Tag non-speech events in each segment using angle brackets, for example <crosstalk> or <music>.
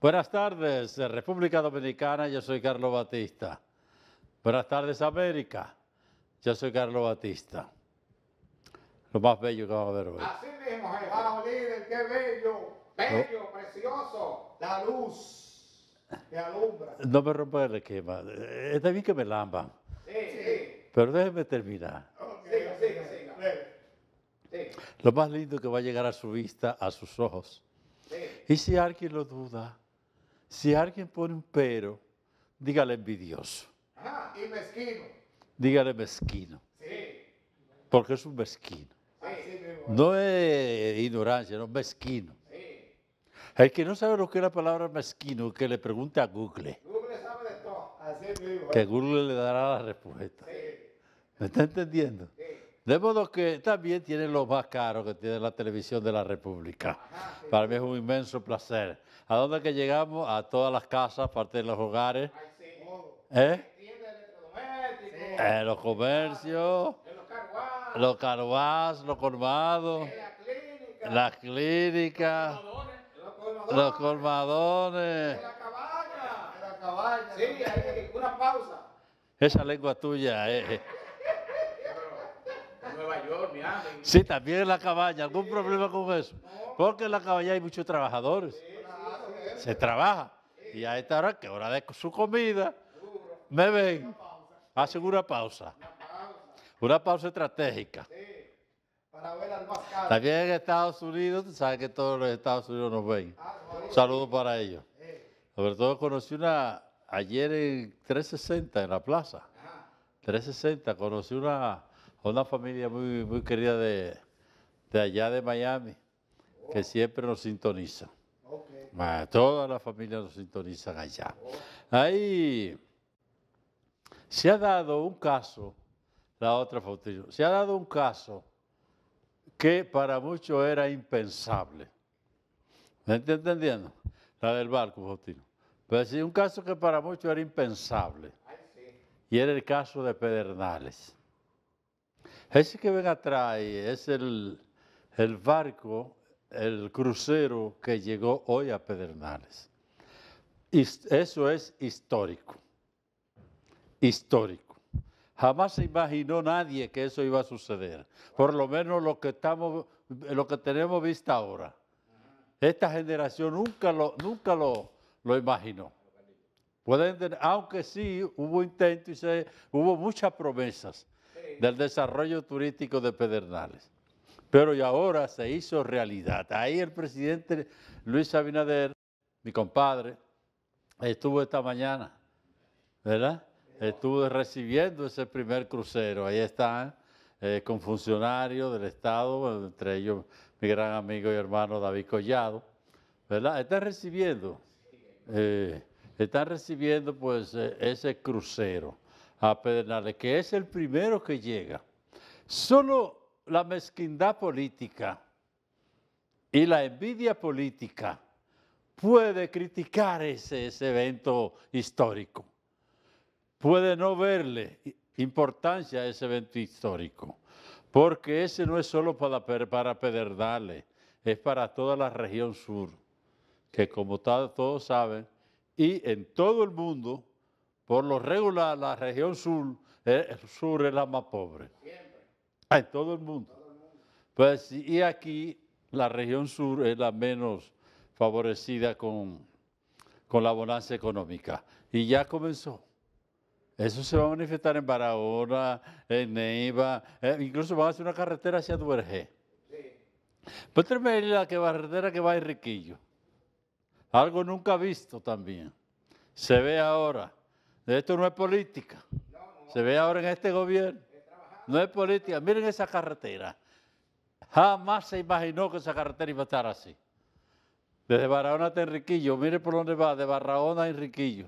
Buenas tardes, eh, República Dominicana, yo soy Carlos Batista. Buenas tardes, América, yo soy Carlos Batista. Lo más bello que vamos a ver hoy. Así mismo, líder, qué bello, bello, oh. precioso, la luz que alumbra. No me rompa el esquema, de eh, mí que me lamban. Sí, Pero déjeme terminar. Siga, siga, siga. Lo más lindo que va a llegar a su vista, a sus ojos. Y si alguien lo duda, si alguien pone un pero, dígale envidioso. y mezquino. Dígale mezquino. Sí. Porque es un mezquino. No es ignorancia, no es mezquino. El que no sabe lo que es la palabra mezquino, que le pregunte a Google. Google sabe de todo. Que Google le dará la respuesta. ¿Me está entendiendo? De modo que también tiene lo más caro que tiene la televisión de la República. Para mí es un inmenso placer. ¿A dónde que llegamos? A todas las casas, parte de los hogares. ¿Eh? ¿Eh? los comercios, los carguas, los colmados, las clínicas, los colmadones. Sí, hay una pausa. Esa lengua tuya. Eh. Sí, también en la cabaña. ¿Algún problema con eso? Porque en la cabaña hay muchos trabajadores. Se trabaja. Y a esta hora, que hora de su comida, me ven, hacen una pausa. Una pausa, estratégica. También en Estados Unidos, saben que todos los Estados Unidos nos ven. Saludos para ellos. Sobre todo conocí una, ayer en 360 en la plaza. 360, conocí una una familia muy, muy querida de, allá de Miami, que siempre nos sintoniza. Okay. las toda la familia nos sintonizan allá. Ahí se ha dado un caso, la otra Faustino, se ha dado un caso que para muchos era impensable. ¿Me está entendiendo? La del barco, Faustino. Pero sí, un caso que para muchos era impensable. Y era el caso de Pedernales. Ese que ven atrás es el, barco, el crucero que llegó hoy a Pedernales. Eso es histórico, histórico. Jamás se imaginó nadie que eso iba a suceder, por lo menos lo que, estamos, lo que tenemos vista ahora. Esta generación nunca lo, nunca lo, lo imaginó. aunque sí hubo intentos y se, hubo muchas promesas, del desarrollo turístico de Pedernales. Pero y ahora se hizo realidad. Ahí el presidente Luis Abinader, mi compadre, estuvo esta mañana, ¿verdad? Estuvo recibiendo ese primer crucero. Ahí están eh, con funcionarios del Estado, entre ellos mi gran amigo y hermano David Collado, ¿verdad? Están recibiendo, eh, están recibiendo pues eh, ese crucero a Pedernales, que es el primero que llega. Solo la mezquindad política y la envidia política puede criticar ese, evento histórico, puede no verle importancia a ese evento histórico, porque ese no es solo para, para Pedernales, es para toda la región sur, que como todos saben, y en todo el mundo por lo regular, la región sur, eh, sur es la más pobre. En todo el mundo. Pues, y aquí la región sur es la menos favorecida con, con la bonanza económica. Y ya comenzó. Eso se va a manifestar en Barahona, en Neiva, eh, incluso van a hacer una carretera hacia Duerge. Sí. Pues, la que carretera que va a Riquillo. Algo nunca visto también. Se ve ahora. Esto no es política. Se ve ahora en este gobierno. No es política. Miren esa carretera. Jamás se imaginó que esa carretera iba a estar así. Desde Barahona hasta Enriquillo. Miren por dónde va. De Barahona a Enriquillo.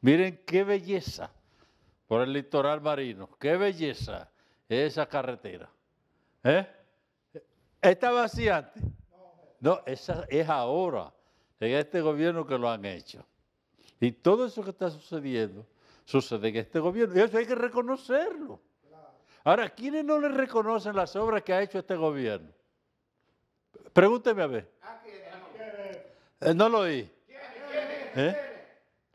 Miren qué belleza. Por el litoral marino. Qué belleza esa carretera. ¿Eh? ¿Estaba así antes? No, esa es ahora. En este gobierno que lo han hecho. Y todo eso que está sucediendo sucede en este gobierno. Y eso hay que reconocerlo. Ahora, ¿quiénes no le reconocen las obras que ha hecho este gobierno? Pregúnteme a ver. Eh, no lo oí. ¿Eh?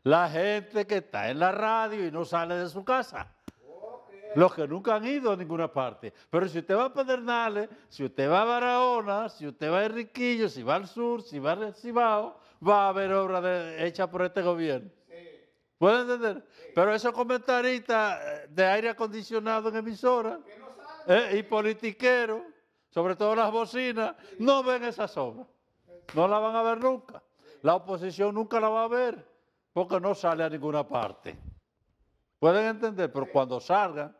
La gente que está en la radio y no sale de su casa. Los que nunca han ido a ninguna parte. Pero si usted va a Pedernales, si usted va a Barahona, si usted va a Riquillo, si va al sur, si va a Recibao va a haber obra de, hecha por este gobierno. ¿Pueden entender? Pero esos comentaristas eh, de aire acondicionado en emisora eh, y politiqueros, sobre todo las bocinas, no ven esas obras. No las van a ver nunca. La oposición nunca la va a ver porque no sale a ninguna parte. ¿Pueden entender? Pero cuando salgan,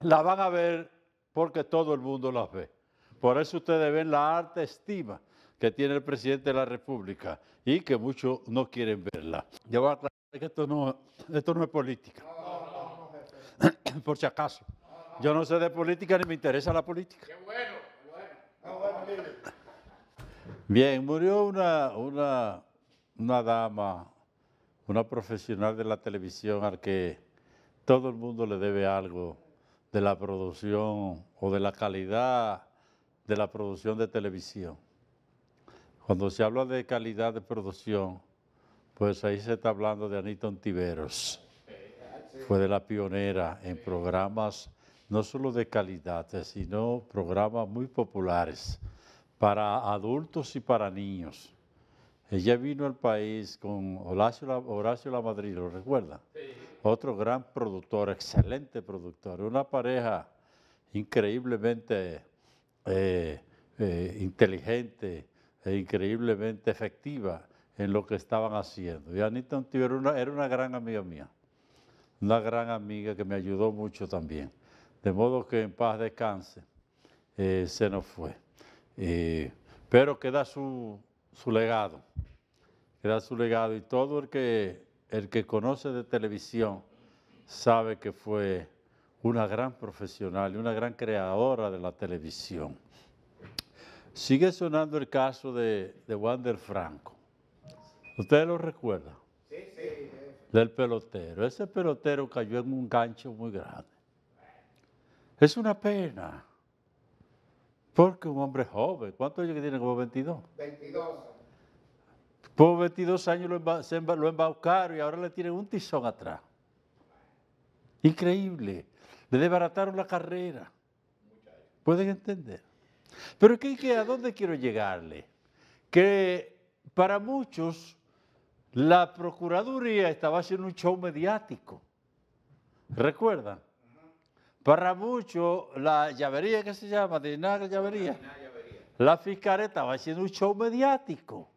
la van a ver porque todo el mundo las ve. Por eso ustedes ven la arte estima que tiene el presidente de la República y que muchos no quieren verla. Yo voy a que esto no, es política. <coughs> Por si acaso. Yo no sé de política ni me interesa la política. Ah, Bien, murió una, una, una dama, una profesional de la televisión al que todo el mundo le debe algo de la producción o de la calidad de la producción de televisión. Cuando se habla de calidad de producción, pues ahí se está hablando de Anita Ontiveros. Fue de la pionera en programas no solo de calidad, sino programas muy populares para adultos y para niños. Ella vino al país con Horacio, la, Madrid, ¿lo recuerda? Otro gran productor, excelente productor, una pareja increíblemente eh, eh, inteligente, e increíblemente efectiva en lo que estaban haciendo. Y Anita era una, era una gran amiga mía, una gran amiga que me ayudó mucho también. De modo que en paz descanse, eh, se nos fue. Eh, pero queda su, legado, queda su legado y todo el que, el que conoce de televisión sabe que fue una gran profesional y una gran creadora de la televisión. Sigue sonando el caso de, Wander Franco. ¿Ustedes lo recuerdan? Sí, sí. Del pelotero. Ese pelotero cayó en un gancho muy grande. Es una pena. Porque un hombre joven, ¿cuántos años tiene? Como 22. 22. Por 22 años lo, embaucaron y ahora le tienen un tizón atrás. Increíble. Le desbarataron la carrera. Pueden entender. Pero ¿qué, a dónde quiero llegarle? Que para muchos la Procuraduría estaba haciendo un show mediático. ¿Recuerdan? Para muchos la llavería, ¿qué se llama? De nada llavería. La fiscalía estaba haciendo un show mediático.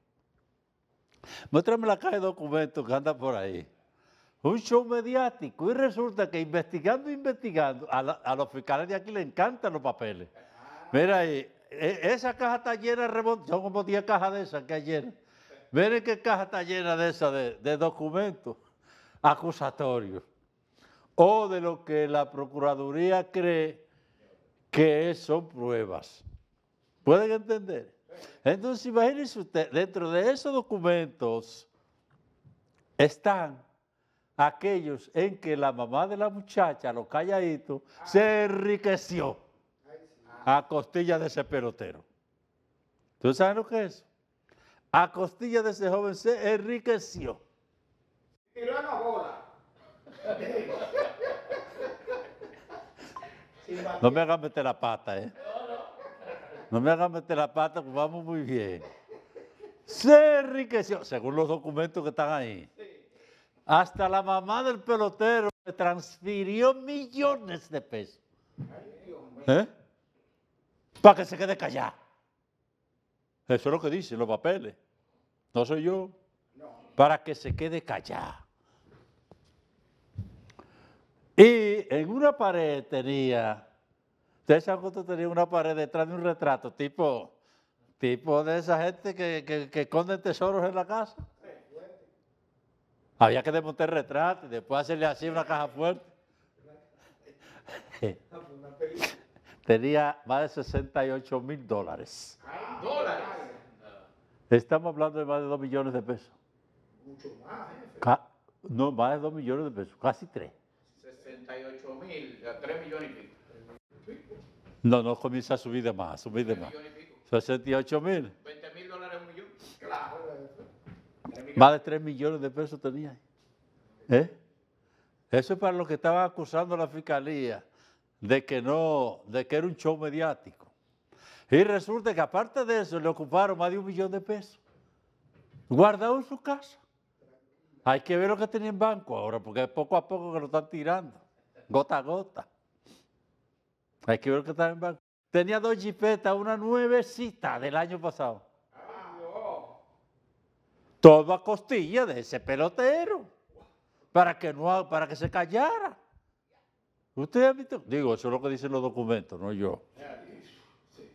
Muéstrame la caja de documentos que anda por ahí. Un show mediático. Y resulta que investigando, investigando, a, los fiscales de aquí le encantan los papeles. Ah. Mira ahí, e, esa caja está llena de son como 10 cajas de esas que ayer Miren qué caja está llena de esas, de, documentos acusatorios. O de lo que la Procuraduría cree que son pruebas. ¿Pueden entender? Entonces, imagínense usted, dentro de esos documentos están aquellos en que la mamá de la muchacha, los calladitos, se enriqueció. A costilla de ese pelotero. ¿Tú sabes lo que es? A costilla de ese joven se enriqueció. Tiró la bola. No me hagan meter la pata, ¿eh? No me hagan meter la pata, pues vamos muy bien. Se enriqueció, según los documentos que están ahí. Hasta la mamá del pelotero le transfirió millones de pesos. ¿Eh? para que se quede callado. Eso es lo que dicen los papeles. No soy yo. Para que se quede callado. Y en una pared tenía, de esa tenía una pared detrás de un retrato, tipo, tipo de esa gente que, que, tesoros en la casa. Había que desmontar retrato y después hacerle así una caja fuerte. <laughs> tenía más de 68 mil dólares. ¿Dólares? Estamos hablando de más de 2 millones de pesos. Mucho más, ¿eh? No, más de 2 millones de pesos, casi 3. 68 mil, 3 millones y pico. No, no comienza a subir de más, a subir de más. 68 mil. 20 mil dólares un millón. Claro. Más de 3 millones de pesos tenía. ¿Eh? Eso es para lo que estaban acusando la fiscalía de que no, de que era un show mediático. Y resulta que aparte de eso le ocuparon más de un millón de pesos. Guardado en su casa. Hay que ver lo que tenía en banco ahora, porque poco a poco que lo están tirando, gota a gota. Hay que ver lo que está en banco. Tenía dos jipetas, una nuevecita del año pasado. Todo a costilla de ese pelotero, para que, no, para que se callara. Usted ha visto, digo, eso es lo que dicen los documentos, no yo.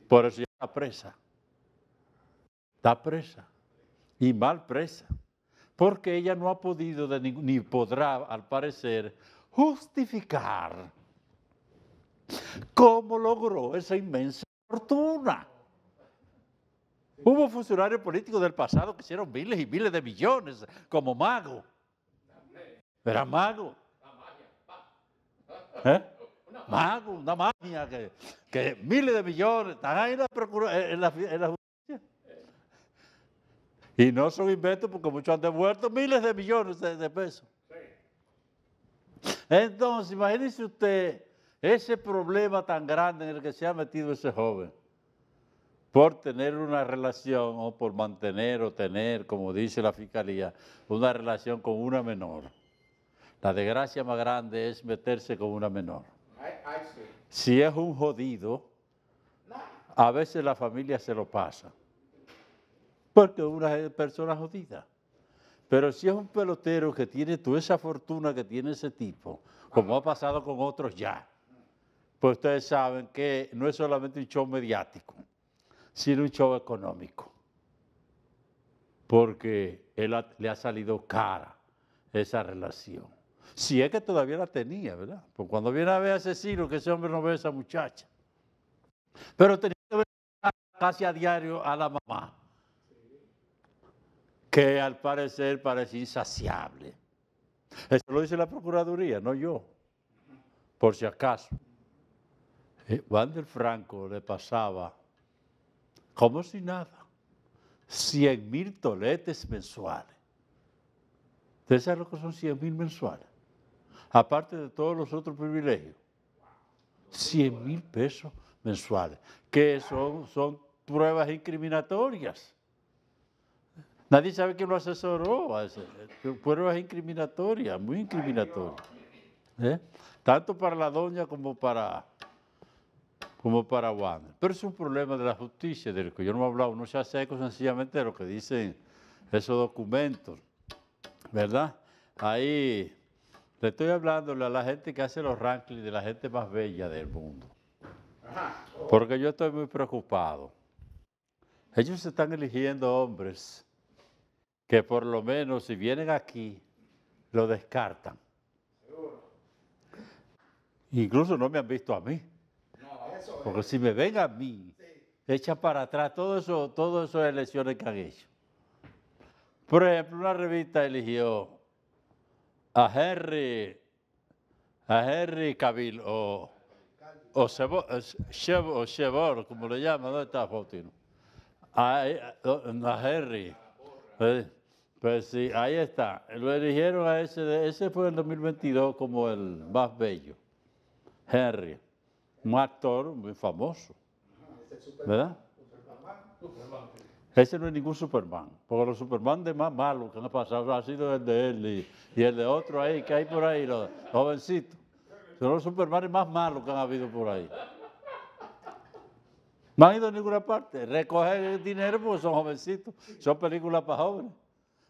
Por eso ya está presa. Está presa. Y mal presa. Porque ella no ha podido ni, ni podrá, al parecer, justificar cómo logró esa inmensa fortuna. Hubo funcionarios políticos del pasado que hicieron miles y miles de millones como mago. Era mago. ¿Eh? una magia que, miles de millones están ahí en la, en justicia. Y no son inventos porque muchos han devuelto miles de millones de, de pesos. Entonces, imagínese usted ese problema tan grande en el que se ha metido ese joven por tener una relación o por mantener o tener, como dice la fiscalía, una relación con una menor. La desgracia más grande es meterse con una menor. Si es un jodido, a veces la familia se lo pasa, porque una es persona jodida. Pero si es un pelotero que tiene toda esa fortuna que tiene ese tipo, como ha pasado con otros ya, pues ustedes saben que no es solamente un show mediático, sino un show económico. Porque él le ha salido cara esa relación. Si es que todavía la tenía, ¿verdad? Porque cuando viene a ver a ese siglo, que ese hombre no ve a esa muchacha. Pero tenía que ver casi a diario a la mamá, que al parecer parece insaciable. Eso lo dice la Procuraduría, no yo, por si acaso. Juan eh, del Franco le pasaba como si nada, 100 mil toletes mensuales. ¿Ustedes saben lo que son 100 mil mensuales? aparte de todos los otros privilegios. 100 mil pesos mensuales, que son, son pruebas incriminatorias. Nadie sabe quién lo asesoró. Eh, pruebas incriminatorias, muy incriminatorias. ¿eh? Tanto para la doña como para, como para Juan. Pero es un problema de la justicia, del que yo no he hablado. No se hace eco sencillamente de lo que dicen esos documentos. ¿Verdad? Ahí le estoy hablando a la gente que hace los rankings de la gente más bella del mundo. Porque yo estoy muy preocupado. Ellos están eligiendo hombres que por lo menos si vienen aquí, lo descartan. Incluso no me han visto a mí. Porque si me ven a mí, echa para atrás todo eso, todas esas elecciones que han hecho. Por ejemplo, una revista eligió a Henry, a Henry Cabil, o, o, eh, como le llaman, ¿dónde está Faustino? A, Henry. Eh, pues, sí, ahí está. Lo eligieron a ese, ese fue en 2022 como el más bello. Henry, un actor muy famoso. ¿Verdad? Ese no es ningún Superman, porque los Superman de más malos que han pasado ha sido el de él y, el de otro ahí que hay por ahí, los jovencitos. Son los Supermanes más malos que han habido por ahí. No han ido a ninguna parte. Recoger el dinero porque son jovencitos. Son películas para jóvenes.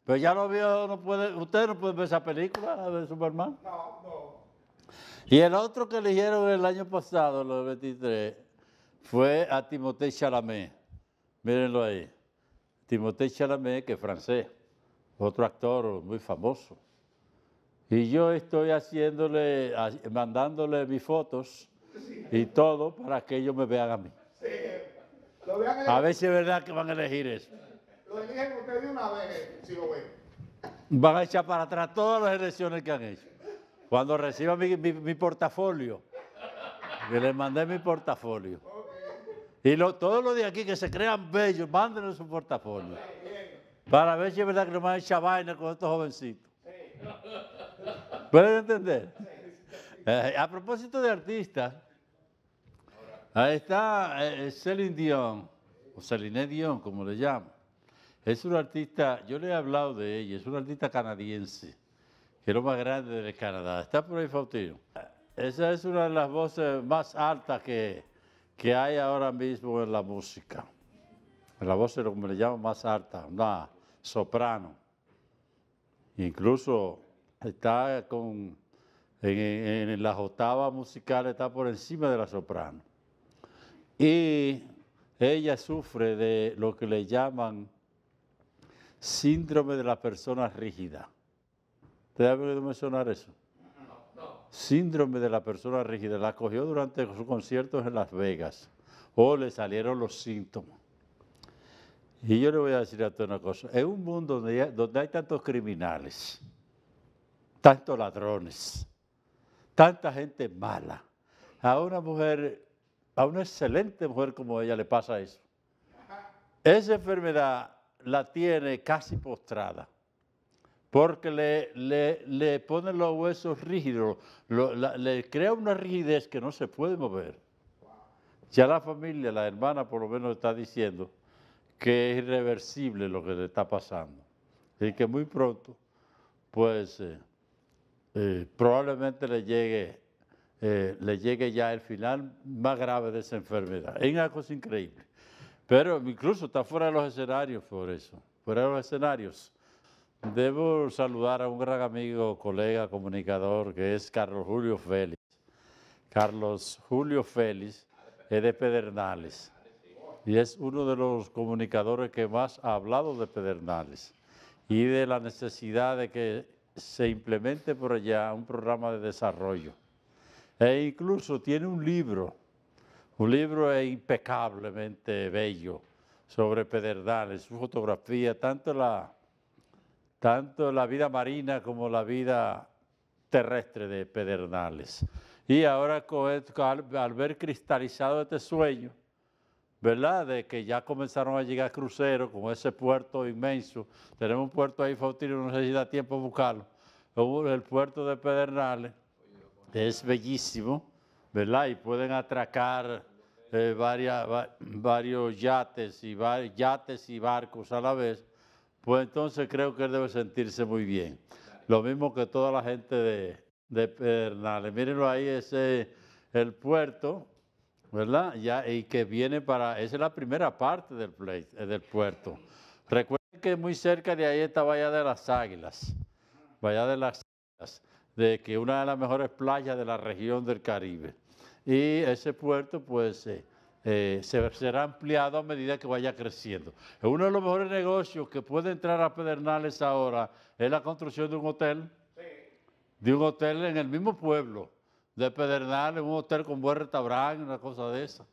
Pero ya lo vio, no puede, usted no puede ver esa película de Superman. No, Y el otro que eligieron el año pasado, los 23, fue a Timothée Chalamet. Mírenlo ahí. Timothée Chalamet, que es francés, otro actor muy famoso. Y yo estoy haciéndole, mandándole mis fotos y todo para que ellos me vean a mí. a ver si es verdad que van a elegir eso. Lo eligen ustedes una vez, eh, si lo ven. Van a echar para atrás todas las elecciones que han hecho. Cuando reciba mi, portafolio, que les mandé mi portafolio. Y todos los de aquí que se crean bellos, mándenos en su portafolio. Para ver si es verdad que no me han vaina con estos jovencitos. ¿Pueden entender? Eh, a propósito de artistas, ahí está eh, eh, Celine Dion, o Celine Dion, como le llamo. Es una artista, yo le he hablado de ella, es una artista canadiense, que es lo más grande de Canadá. Está por ahí, Fautino. Esa es una de las voces más altas que que hay ahora mismo en la música. En la voz de lo que me le llamo más alta, una soprano. Incluso está con, en, las octavas musicales, está por encima de la soprano. Y ella sufre de lo que le llaman síndrome de la persona rígida. ¿Te ha venido mencionar eso? síndrome de la persona rígida, la cogió durante sus conciertos en Las Vegas o le salieron los síntomas. Y yo le voy a decir a usted una cosa, en un mundo donde hay, donde hay tantos criminales, tantos ladrones, tanta gente mala, a una mujer, a una excelente mujer como ella le pasa eso. Esa enfermedad la tiene casi postrada porque le, le, los huesos rígidos, le crea una rigidez que no se puede mover. Ya la familia, la hermana por lo menos está diciendo que es irreversible lo que le está pasando. Y que muy pronto, pues eh, eh, probablemente le llegue, eh, le llegue ya el final más grave de esa enfermedad. Es una cosa increíble. Pero incluso está fuera de los escenarios por eso, fuera de los escenarios. Debo saludar a un gran amigo, colega, comunicador, que es Carlos Julio Félix. Carlos Julio Félix es de Pedernales y es uno de los comunicadores que más ha hablado de Pedernales y de la necesidad de que se implemente por allá un programa de desarrollo. E incluso tiene un libro, un libro impecablemente bello sobre Pedernales, su fotografía, tanto la tanto la vida marina como la vida terrestre de Pedernales. Y ahora al ver cristalizado este sueño, ¿verdad? De que ya comenzaron a llegar cruceros con ese puerto inmenso. Tenemos un puerto ahí, Faustino, no sé si da tiempo a buscarlo. El puerto de Pedernales es bellísimo, ¿verdad? Y pueden atracar eh, varios yates y barcos a la vez pues entonces creo que él debe sentirse muy bien. Lo mismo que toda la gente de, de Pernales. Mírenlo ahí, ese el puerto, ¿verdad? Ya, y que viene para, esa es la primera parte del, eh, del puerto. Recuerden que muy cerca de ahí está Bahía de las Águilas, Bahía de las Águilas, de que una de las mejores playas de la región del Caribe. Y ese puerto, pues... Eh, eh, se, será ampliado a medida que vaya creciendo. Uno de los mejores negocios que puede entrar a Pedernales ahora es la construcción de un hotel, de un hotel en el mismo pueblo de Pedernales, un hotel con buen restaurante, una cosa de esa.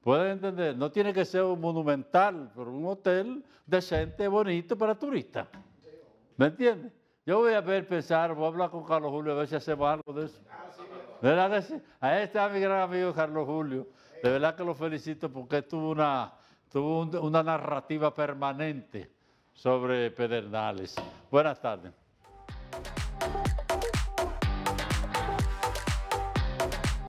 Pueden entender, no tiene que ser un monumental, pero un hotel decente, bonito para turistas. ¿Me entiendes? Yo voy a ver, pensar, voy a hablar con Carlos Julio a ver si hacemos algo de eso. Ahí está mi gran amigo Carlos Julio de verdad que lo felicito porque tuvo una, tuvo una narrativa permanente sobre Pedernales. Buenas tardes.